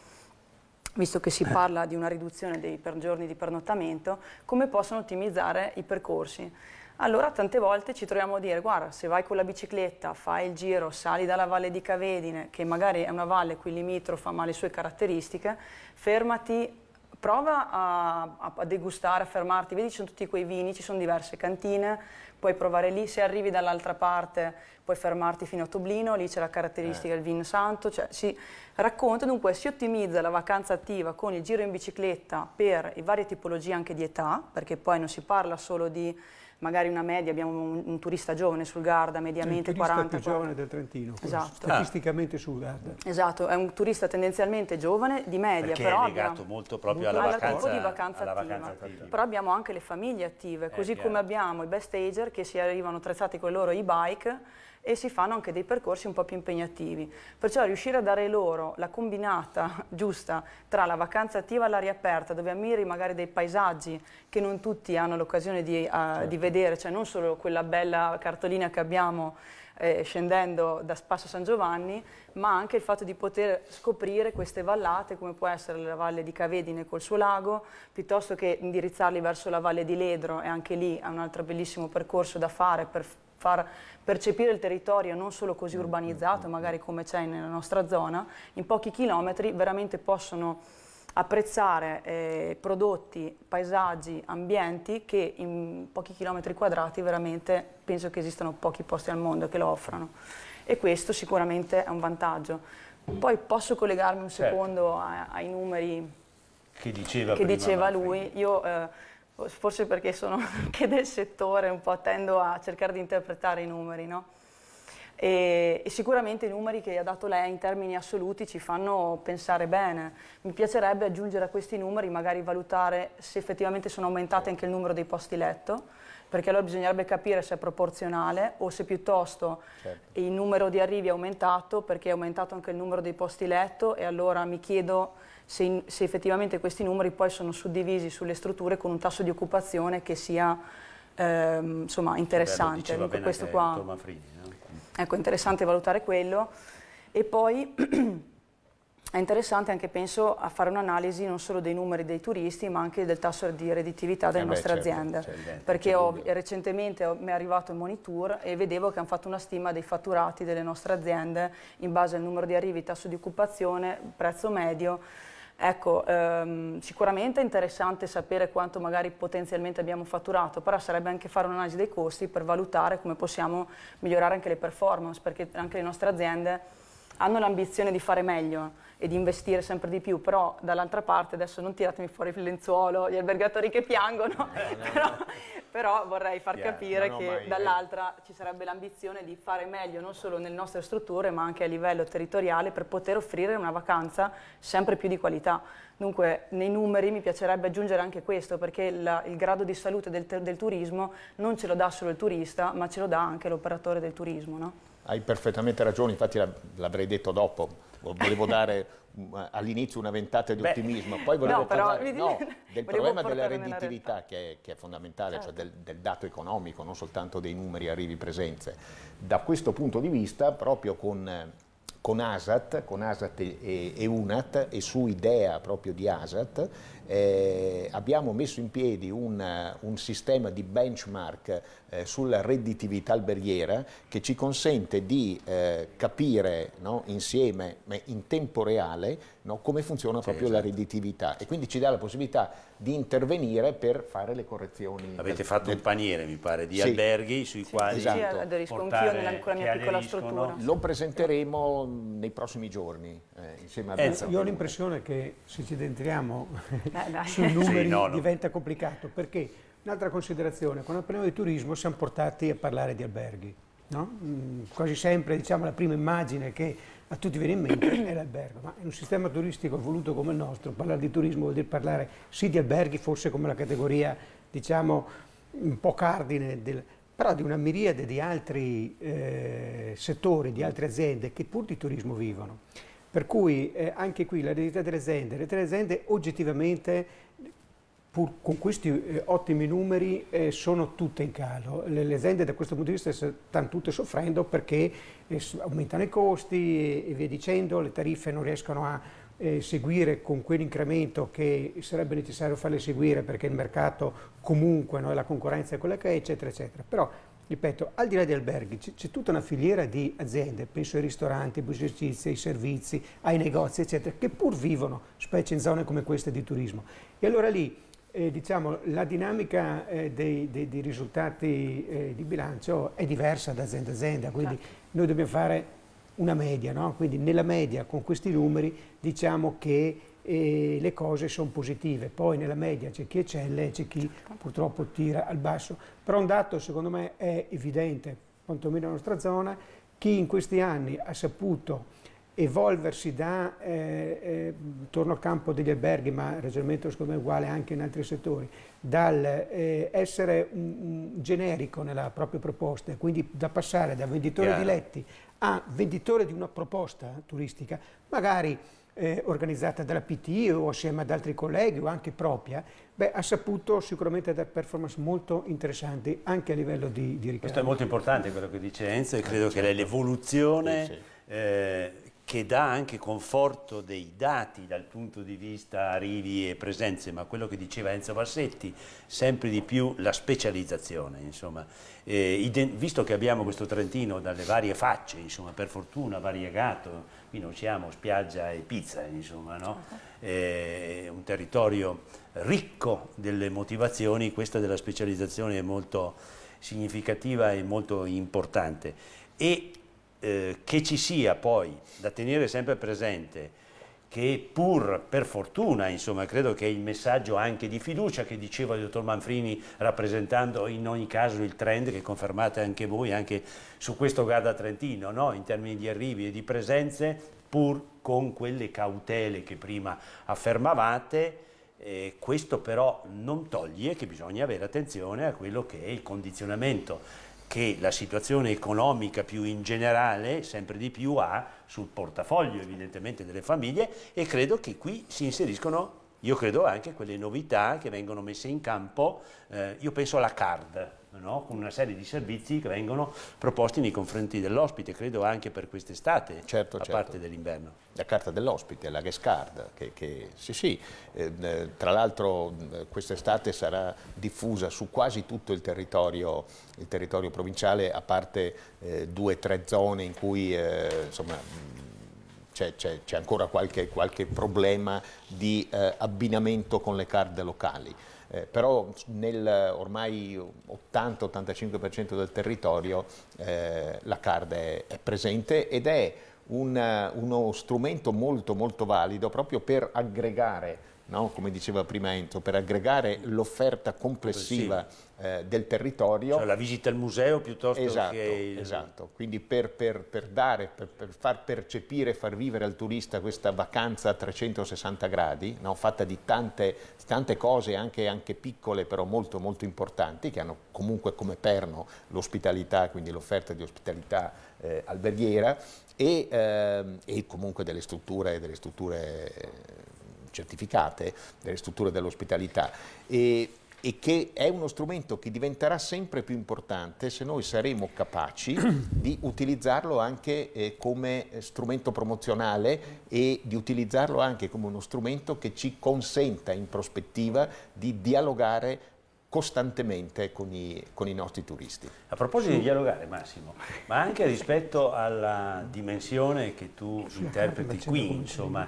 visto che si eh. parla di una riduzione dei per giorni di pernottamento, come possono ottimizzare i percorsi. Allora tante volte ci troviamo a dire guarda se vai con la bicicletta, fai il giro, sali dalla valle di Cavedine, che magari è una valle qui limitrofa ma ha le sue caratteristiche, fermati, prova a, a degustare, a fermarti, vedi ci sono tutti quei vini, ci sono diverse cantine, puoi provare lì, se arrivi dall'altra parte puoi fermarti fino a Toblino, lì c'è la caratteristica del vino santo, cioè si racconta, dunque si ottimizza la vacanza attiva con il giro in bicicletta per varie tipologie anche di età, perché poi non si parla solo di magari una media, abbiamo un, un turista giovane sul Garda, mediamente 40. Il turista più giovane del Trentino, esatto. statisticamente ah. sul Garda. Ah. Esatto, è un turista tendenzialmente giovane, di media Perché però. è legato abbia, molto proprio molto alla, alla vacanza, di vacanza, alla attiva. vacanza attiva. Però abbiamo anche le famiglie attive, eh, così chiaro. come abbiamo i best ager che si arrivano attrezzati con i loro e-bike e si fanno anche dei percorsi un po' più impegnativi. Perciò riuscire a dare loro la combinata giusta tra la vacanza attiva all'aria aperta, dove ammiri magari dei paesaggi che non tutti hanno l'occasione di, uh, certo. di vedere, cioè non solo quella bella cartolina che abbiamo eh, scendendo da Spasso San Giovanni, ma anche il fatto di poter scoprire queste vallate, come può essere la valle di Cavedine col suo lago, piuttosto che indirizzarli verso la valle di Ledro, e anche lì è un altro bellissimo percorso da fare per, far percepire il territorio non solo così mm, mm, urbanizzato, mm, magari come c'è nella nostra zona, in pochi chilometri veramente possono apprezzare eh, prodotti, paesaggi, ambienti che in pochi chilometri quadrati veramente penso che esistano pochi posti al mondo che lo offrano e questo sicuramente è un vantaggio. Poi posso collegarmi un certo. secondo certo. a, ai numeri che diceva, che diceva lui. Io, eh, forse perché sono anche del settore, un po' tendo a cercare di interpretare i numeri, no? E, e, sicuramente i numeri che ha dato lei in termini assoluti ci fanno pensare bene. Mi piacerebbe aggiungere a questi numeri, magari valutare se effettivamente sono aumentate anche il numero dei posti letto, perché allora bisognerebbe capire se è proporzionale o se piuttosto certo. il numero di arrivi è aumentato perché è aumentato anche il numero dei posti letto e allora mi chiedo se, in, se effettivamente questi numeri poi sono suddivisi sulle strutture con un tasso di occupazione che sia ehm, insomma, interessante. Beh, Dunque, questo qua, Frini, no? Mm. Ecco, interessante valutare quello. E poi è interessante anche, penso, a fare un'analisi non solo dei numeri dei turisti, ma anche del tasso di redditività delle eh nostre certo, aziende. Certo, Perché ho, recentemente ho, mi è arrivato il monitor e vedevo che hanno fatto una stima dei fatturati delle nostre aziende in base al numero di arrivi, tasso di occupazione, prezzo medio Ecco, ehm, sicuramente è interessante sapere quanto magari potenzialmente abbiamo fatturato, però sarebbe anche fare un'analisi dei costi per valutare come possiamo migliorare anche le performance, perché anche le nostre aziende hanno l'ambizione di fare meglio e di investire sempre di più, però dall'altra parte adesso non tiratemi fuori il lenzuolo, gli albergatori che piangono, eh, però, no. però, vorrei far yeah, capire no, che dall'altra ci sarebbe l'ambizione di fare meglio non solo nelle nostre strutture ma anche a livello territoriale per poter offrire una vacanza sempre più di qualità. Dunque nei numeri mi piacerebbe aggiungere anche questo perché il, il grado di salute del, del, turismo non ce lo dà solo il turista ma ce lo dà anche l'operatore del turismo. Hai perfettamente ragione, infatti l'avrei detto dopo volevo dare mm, all'inizio una ventata di Beh, ottimismo, poi volevo no, parlare no, del problema della redditività che è, che è fondamentale, cioè certo. cioè del, del, dato economico, non soltanto dei numeri arrivi presenze. Da questo punto di vista, proprio con, con ASAT, con ASAT e, e UNAT e su idea proprio di ASAT, eh, abbiamo messo in piedi un, un sistema di benchmark eh, sulla redditività alberghiera che ci consente di eh, capire no, insieme in tempo reale no, come funziona proprio sì, esatto. la redditività e quindi ci dà la possibilità di intervenire per fare le correzioni. Avete del, fatto del... un paniere mi pare di sì. alberghi sui sì, quali esatto. aderisco anch'io nella mia piccola struttura. Lo presenteremo nei prossimi giorni eh, insieme a Enzo. Eh, io ho l'impressione che se ci addentriamo eh, sui numeri sì, no, no. diventa complicato, perché un'altra considerazione, quando parliamo di turismo siamo portati a parlare di alberghi, no? Mm, quasi sempre diciamo, la prima immagine che a tutti viene in mente è l'albergo, ma in un sistema turistico evoluto come il nostro parlare di turismo vuol dire parlare sì di alberghi, forse come la categoria diciamo, un po' cardine del, però di una miriade di altri eh, settori, di altre aziende che pur di turismo vivono. Per cui eh, anche qui la l'eredità delle aziende, le aziende oggettivamente pur con questi eh, ottimi numeri eh, sono tutte in calo. Le, le, aziende da questo punto di vista stanno tutte soffrendo perché eh, aumentano i costi e, e via dicendo, le tariffe non riescono a eh, seguire con quell'incremento che sarebbe necessario farle seguire perché il mercato comunque, no, la concorrenza è quella che è, eccetera, eccetera. Però ripeto, al di là di alberghi c'è tutta una filiera di aziende, penso ai ristoranti, ai esercizi, ai servizi, ai negozi, eccetera, che pur vivono, specie in zone come queste di turismo. E allora lì, eh, diciamo, la dinamica eh, dei, dei, dei, risultati eh, di bilancio è diversa da azienda a azienda, quindi certo. noi dobbiamo fare una media, no? quindi nella media con questi numeri diciamo che e le cose sono positive. Poi nella media c'è chi eccelle e c'è chi certo. purtroppo tira al basso. Però un dato secondo me è evidente, quantomeno nella nostra zona, chi in questi anni ha saputo evolversi da, eh, eh, torno al campo degli alberghi, ma ragionamento secondo me è uguale anche in altri settori, dal eh, essere un, un generico nella propria proposta, quindi da passare da venditore yeah. di letti a venditore di una proposta turistica, magari eh, organizzata dalla PT o assieme ad altri colleghi o anche propria, beh, ha saputo sicuramente dare performance molto interessanti anche a livello di, di ricambio. Questo è molto importante quello che dice Enzo e credo certo. che l'evoluzione... Sì, sì. Eh, che dà anche conforto dei dati dal punto di vista arrivi e presenze, ma quello che diceva Enzo Bassetti, sempre di più la specializzazione, eh, visto che abbiamo questo Trentino dalle varie facce, insomma, per fortuna variegato, qui non siamo spiaggia e pizza, insomma, no? Certo. eh, un territorio ricco delle motivazioni, questa della specializzazione è molto significativa e molto importante. E eh, che ci sia poi da tenere sempre presente che pur per fortuna, insomma, credo che il messaggio anche di fiducia che diceva il dottor Manfrini rappresentando in ogni caso il trend che confermate anche voi anche su questo Garda Trentino, no? in termini di arrivi e di presenze, pur con quelle cautele che prima affermavate, eh, questo però non toglie che bisogna avere attenzione a quello che è il condizionamento che la situazione economica più in generale sempre di più ha sul portafoglio evidentemente delle famiglie e credo che qui si inseriscono, io credo anche quelle novità che vengono messe in campo, eh, io penso alla card, No? con una serie di servizi che vengono proposti nei confronti dell'ospite, credo anche per quest'estate, certo, a certo. parte dell'inverno. La carta dell'ospite, la guest card, che, che sì sì, eh, tra l'altro quest'estate sarà diffusa su quasi tutto il territorio, il territorio provinciale, a parte eh, due o tre zone in cui eh, insomma c'è ancora qualche, qualche, problema di eh, abbinamento con le card locali eh, però nel ormai 80-85% del territorio eh, la card è, è presente ed è un, uno strumento molto molto valido proprio per aggregare no? come diceva prima Ento, per aggregare l'offerta complessiva eh, del territorio. Cioè la visita al museo piuttosto esatto, che... Il... Esatto, quindi per, per, per dare, per, per, far percepire, far vivere al turista questa vacanza a 360 gradi, no? fatta di tante, tante cose, anche, anche, piccole, però molto molto importanti, che hanno comunque come perno l'ospitalità, quindi l'offerta di ospitalità eh, alberghiera, e, eh, e, comunque delle strutture, delle strutture eh, certificate delle strutture dell'ospitalità e, e che è uno strumento che diventerà sempre più importante se noi saremo capaci di utilizzarlo anche eh, come eh, strumento promozionale e di utilizzarlo anche come uno strumento che ci consenta in prospettiva di dialogare costantemente con i, con i, nostri turisti. A proposito di dialogare Massimo, ma anche rispetto alla dimensione che tu interpreti qui, insomma,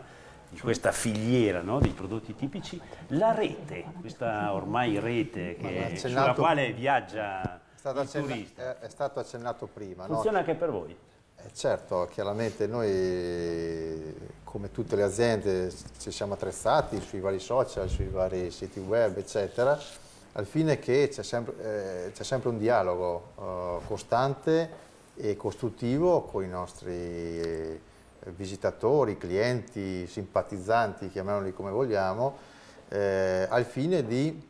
di questa filiera no, dei prodotti tipici, la rete, questa ormai rete che, sulla quale viaggia il turista. È, è stato accennato prima. Funziona no? anche per voi? Eh, certo, chiaramente noi come tutte le aziende ci siamo attrezzati sui vari social, sui vari siti web eccetera, al fine che c'è sempre, eh, sempre, un dialogo eh, costante e costruttivo con i nostri visitatori, clienti, simpatizzanti, chiamiamoli come vogliamo, eh, al fine di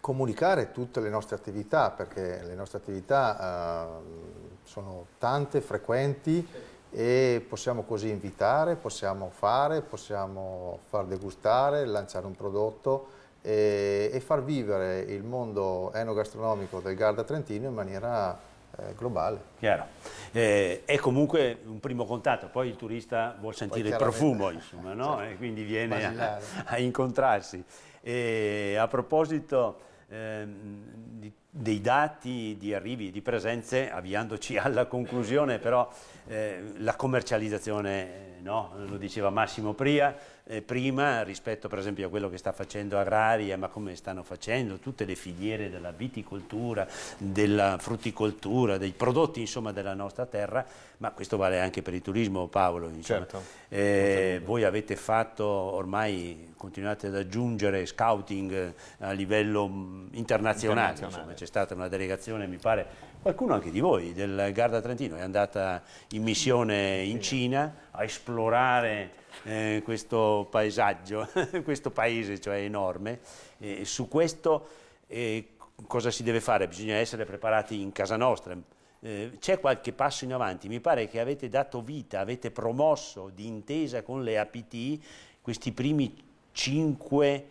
comunicare tutte le nostre attività, perché le nostre attività eh, sono tante, frequenti e possiamo così invitare, possiamo fare, possiamo far degustare, lanciare un prodotto e, e far vivere il mondo enogastronomico del Garda Trentino in maniera eh, globale. Chiaro. Eh, è comunque un primo contatto, poi il turista vuol sentire il profumo, insomma, no? certo. e quindi viene a, a, incontrarsi. E a proposito eh, di dei dati di arrivi e di presenze, avviandoci alla conclusione, però eh, la commercializzazione, eh, no? lo diceva Massimo Pria, eh, prima rispetto per esempio a quello che sta facendo Agraria, eh, ma come stanno facendo tutte le filiere della viticoltura, della frutticoltura, dei prodotti insomma della nostra terra, ma questo vale anche per il turismo Paolo. Certo. Eh, voi avete fatto ormai, continuate ad aggiungere scouting eh, a livello mm, internazionale, internazionale. Insomma, c'è stata una delegazione, mi pare, qualcuno anche di voi, del Garda Trentino, è andata in missione in Cina a esplorare eh, questo paesaggio, questo paese cioè enorme. E su questo eh, cosa si deve fare? Bisogna essere preparati in casa nostra. Eh, c'è qualche passo in avanti, mi pare che avete dato vita, avete promosso d'intesa con le APT questi primi cinque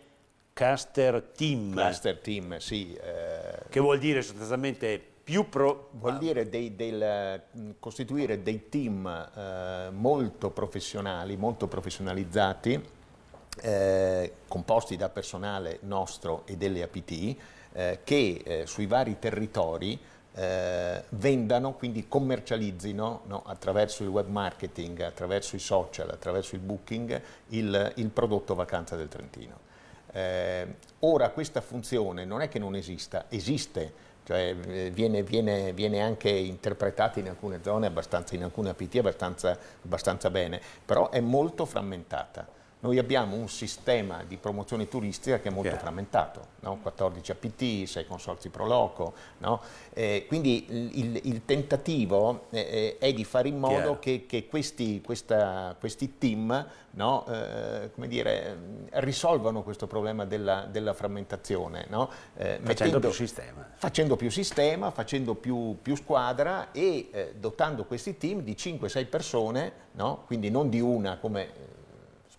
Caster team. Cluster team, sì. Eh... Che vuol dire sostanzialmente più pro... Vuol dire dei, del, mm, costituire dei team eh, molto professionali, molto professionalizzati, eh, composti da personale nostro e delle APT, eh, che eh, sui vari territori eh, vendano, quindi commercializzino no, attraverso il web marketing, attraverso i social, attraverso il booking, il, il prodotto vacanza del Trentino. Eh, ora questa funzione non è che non esista, esiste, cioè eh, viene, viene, viene, anche interpretata in alcune zone, abbastanza, in alcune APT abbastanza, abbastanza bene, però è molto frammentata. Noi abbiamo un sistema di promozione turistica che è molto Chiaro. frammentato, no? 14 APT, 6 consorzi Proloco, no? eh, quindi il, il tentativo eh, eh, è di fare in modo che, che, questi, questa, questi team no? eh, dire, mm, risolvano questo problema della, della frammentazione. Eh, facendo mettendo, più sistema. Facendo più sistema, facendo più, più squadra e eh, dotando questi team di 5-6 persone, quindi non di una come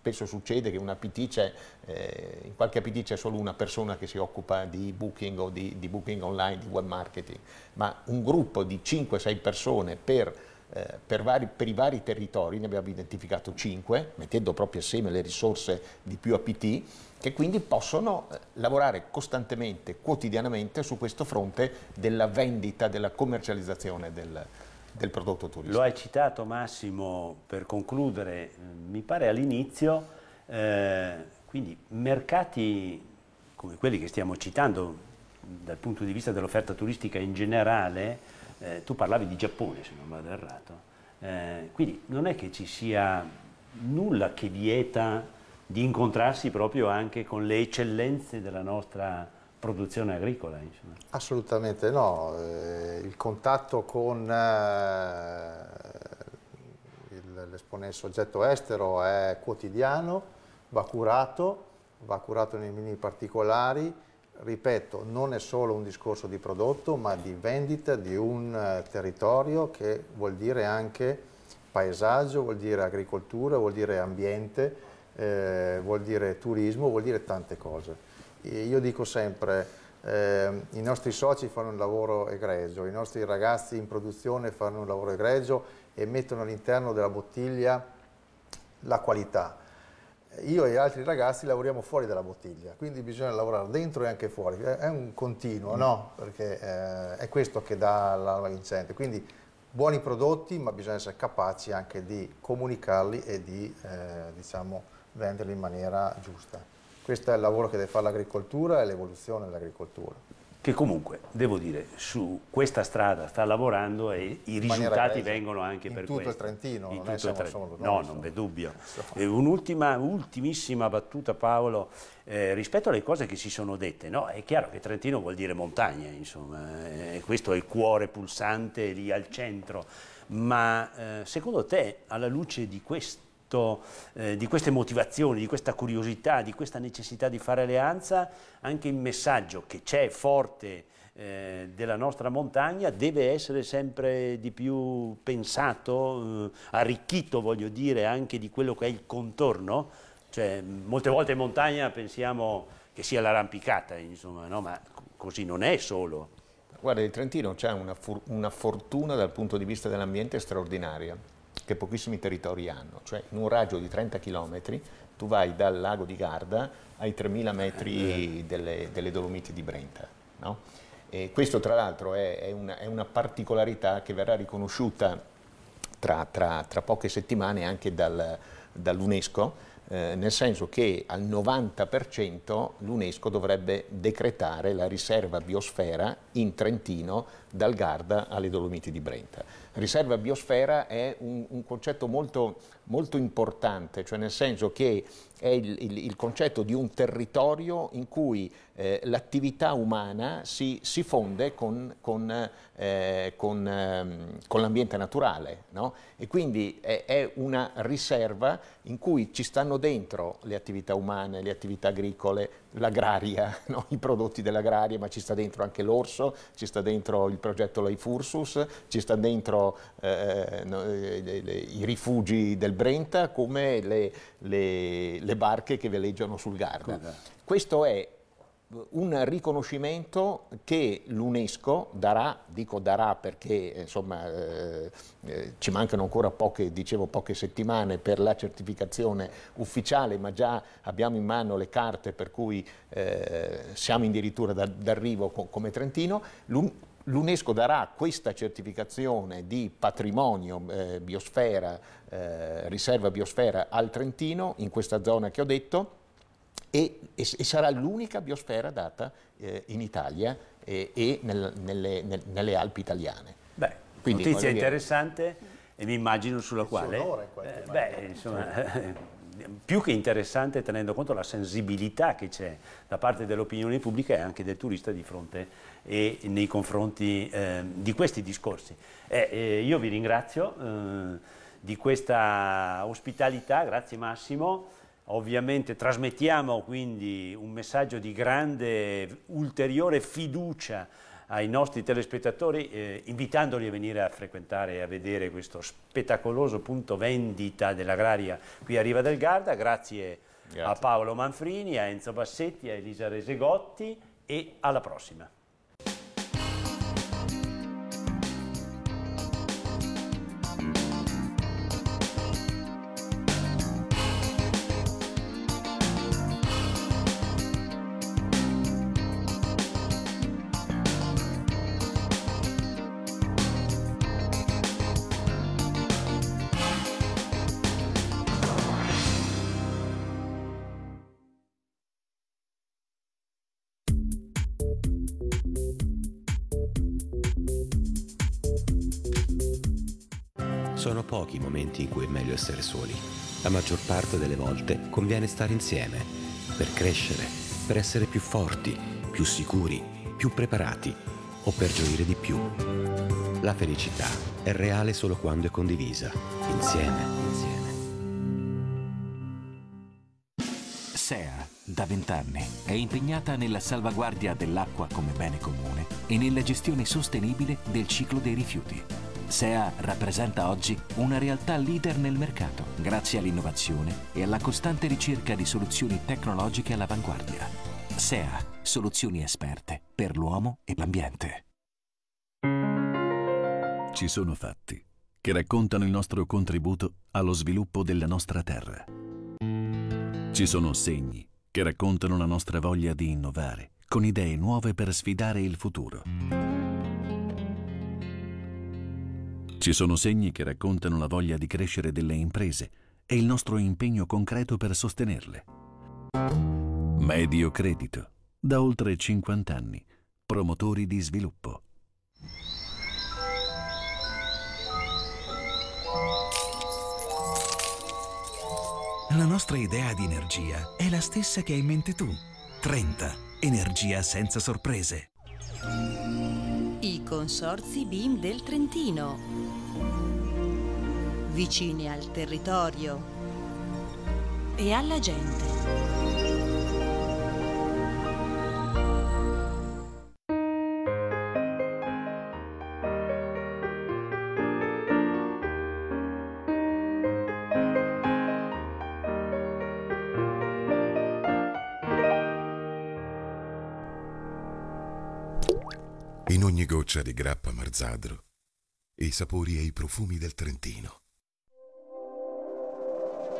spesso succede che eh, in qualche PT c'è solo una persona che si occupa di booking o di, di booking online, di web marketing, ma un gruppo di 5-6 persone per eh, per, vari, per, i vari territori, ne abbiamo identificato 5, mettendo proprio assieme le risorse di più APT, che quindi possono eh, lavorare costantemente, quotidianamente su questo fronte della vendita, della commercializzazione del, del prodotto turistico. Lo hai citato Massimo per concludere, mm, mi pare all'inizio, eh, quindi mercati come quelli che stiamo citando dal punto di vista dell'offerta turistica in generale, eh, tu parlavi di Giappone se non vado errato, eh, quindi non è che ci sia nulla che vieta di incontrarsi proprio anche con le eccellenze della nostra produzione agricola. Insomma. Assolutamente no, eh, il contatto con eh, l'esponente soggetto estero è quotidiano, va curato, va curato nei mini particolari, ripeto, non è solo un discorso di prodotto, ma di vendita di un eh, territorio che vuol dire anche paesaggio, vuol dire agricoltura, vuol dire ambiente, eh, vuol dire turismo, vuol dire tante cose io dico sempre, eh, i nostri soci fanno un lavoro egregio, i nostri ragazzi in produzione fanno un lavoro egregio e mettono all'interno della bottiglia la qualità. Io e altri ragazzi lavoriamo fuori dalla bottiglia, quindi bisogna lavorare dentro e anche fuori. È un continuo, mm. no? Perché eh, è questo che dà la vincente. Quindi buoni prodotti, ma bisogna essere capaci anche di comunicarli e di eh, diciamo, venderli in maniera giusta. Questo è il lavoro che deve fare l'agricoltura e l'evoluzione dell'agricoltura. Che comunque, devo dire, su questa strada sta lavorando e i risultati vengono anche per in tutto il Trentino, in non tutto il Trentino. No, non v'è dubbio. Un'ultima, ultimissima battuta, Paolo, eh, rispetto alle cose che si sono dette. No, è chiaro che Trentino vuol dire montagna, insomma, eh, questo è il cuore pulsante lì al centro. Ma eh, secondo te, alla luce di questo, questo, eh, di queste motivazioni, di questa curiosità, di questa necessità di fare alleanza, anche il messaggio che c'è forte eh, della nostra montagna deve essere sempre di più pensato, eh, arricchito voglio dire anche di quello che è il contorno, cioè, molte volte in montagna pensiamo che sia l'arrampicata, insomma, no? ma così non è solo. Guarda, il Trentino ha una, una fortuna dal punto di vista dell'ambiente straordinaria che pochissimi territori hanno, cioè in un raggio di 30 km tu vai dal lago di Garda ai 3000 metri eh. delle, delle Dolomiti di Brenta. No? questo tra l'altro è, è, è, una particolarità che verrà riconosciuta tra, tra, tra poche settimane anche dal, dall'UNESCO, eh, nel senso che al 90% l'UNESCO dovrebbe decretare la riserva biosfera in Trentino dal Garda alle Dolomiti di Brenta riserva biosfera è un, un concetto molto molto importante, cioè nel senso che è il, il, il concetto di un territorio in cui eh, l'attività umana si, si, fonde con, con, eh, con, ehm, con l'ambiente naturale no? e quindi è, è, una riserva in cui ci stanno dentro le attività umane, le attività agricole, l'agraria, no? i prodotti dell'agraria, ma ci sta dentro anche l'orso, ci sta dentro il progetto Life Ursus, ci sta dentro eh, eh, eh i rifugi del Brenta come le, le, le barche che veleggiano sul Garda. Scusa. Questo è un riconoscimento che l'UNESCO darà, dico darà perché eh, insomma, eh, eh, ci mancano ancora poche, dicevo, poche settimane per la certificazione ufficiale, ma già abbiamo in mano le carte per cui eh, siamo addirittura d'arrivo come Trentino. L'UNESCO darà questa certificazione di patrimonio eh, biosfera, eh, riserva biosfera al Trentino, in questa zona che ho detto, e, e, e sarà l'unica biosfera data eh, in Italia e nel, nelle, nel, nelle, Alpi italiane. Beh, Quindi, notizia interessante e mi immagino sulla quale... eh, beh, insomma, più che interessante tenendo conto la sensibilità che c'è da parte dell'opinione pubblica e anche del turista di fronte a e nei confronti eh, di questi discorsi. Eh, eh io vi ringrazio eh, di questa ospitalità, grazie Massimo. Ovviamente trasmettiamo quindi un messaggio di grande ulteriore fiducia ai nostri telespettatori eh, invitandoli a venire a frequentare e a vedere questo spettacoloso punto vendita dell'agraria qui a Riva del Garda. Grazie, Grazie, a Paolo Manfrini, a Enzo Bassetti, a Elisa Resegotti e alla prossima. momenti in cui è meglio essere soli. La maggior parte delle volte conviene stare insieme, per crescere, per essere più forti, più sicuri, più preparati o per gioire di più. La felicità è reale solo quando è condivisa, insieme, insieme. SEA, da vent'anni, è impegnata nella salvaguardia dell'acqua come bene comune e nella gestione sostenibile del ciclo dei rifiuti SEA rappresenta oggi una realtà leader nel mercato, grazie all'innovazione e alla costante ricerca di soluzioni tecnologiche all'avanguardia. SEA, soluzioni esperte per l'uomo e l'ambiente. Ci sono fatti che raccontano il nostro contributo allo sviluppo della nostra terra. Ci sono segni che raccontano la nostra voglia di innovare, con idee nuove per sfidare il futuro. Ci sono segni che raccontano la voglia di crescere delle imprese e il nostro impegno concreto per sostenerle. Medio Credito, da oltre 50 anni, promotori di sviluppo. La nostra idea di energia è la stessa che hai in mente tu. 30. Energia senza sorprese. I consorzi BIM del Trentino, vicini al territorio e alla gente. ogni goccia di grappa marzadro, i sapori e i profumi del Trentino.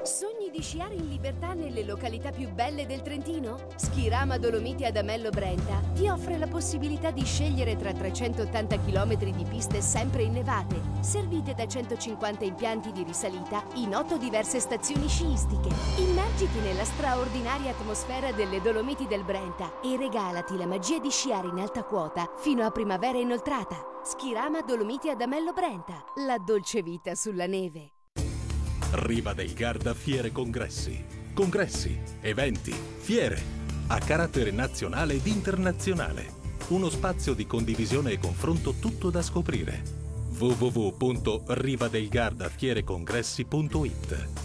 Sogno di sciare in libertà nelle località più belle del Trentino? Schirama Dolomiti ad Amello Brenta ti offre la possibilità di scegliere tra 380 km di piste sempre innevate, servite da 150 impianti di risalita in 8 diverse stazioni sciistiche. Immergiti nella straordinaria atmosfera delle Dolomiti del Brenta e regalati la magia di sciare in alta quota fino a primavera inoltrata. Schirama Dolomiti ad Amello Brenta, la dolce vita sulla neve. Riva del Garda Fiere Congressi. Congressi, eventi, fiere a carattere nazionale ed internazionale. Uno spazio di condivisione e confronto tutto da scoprire. www.rivadelgardafierecongressi.it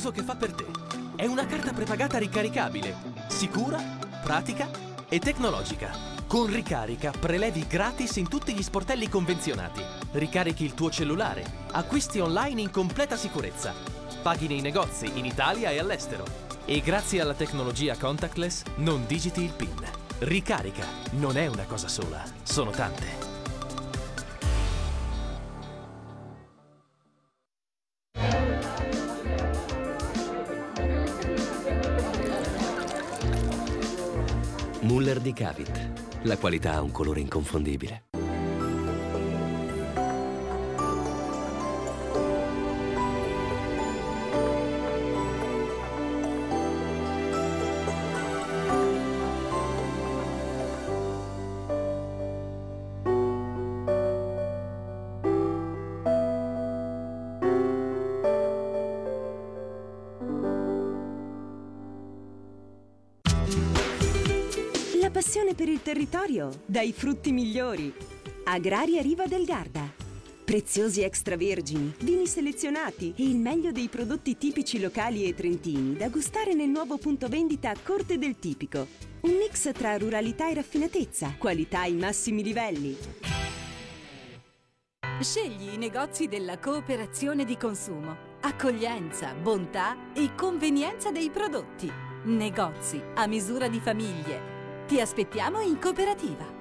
l'uso che fa per te. È una carta prepagata ricaricabile, sicura, pratica e tecnologica. Con Ricarica prelevi gratis in tutti gli sportelli convenzionati. Ricarichi il tuo cellulare, acquisti online in completa sicurezza. Paghi nei negozi in Italia e all'estero. E grazie alla tecnologia contactless non digiti il PIN. Ricarica non è una cosa sola, sono tante. Bardicavit. La qualità ha un colore inconfondibile. territorio dai frutti migliori. Agraria Riva del Garda. Preziosi extravergini, vini selezionati e il meglio dei prodotti tipici locali e trentini da gustare nel nuovo punto vendita a Corte del Tipico. Un mix tra ruralità e raffinatezza, qualità ai massimi livelli. Scegli i negozi della cooperazione di consumo. Accoglienza, bontà e convenienza dei prodotti. Negozi a misura di famiglie, ti aspettiamo in cooperativa.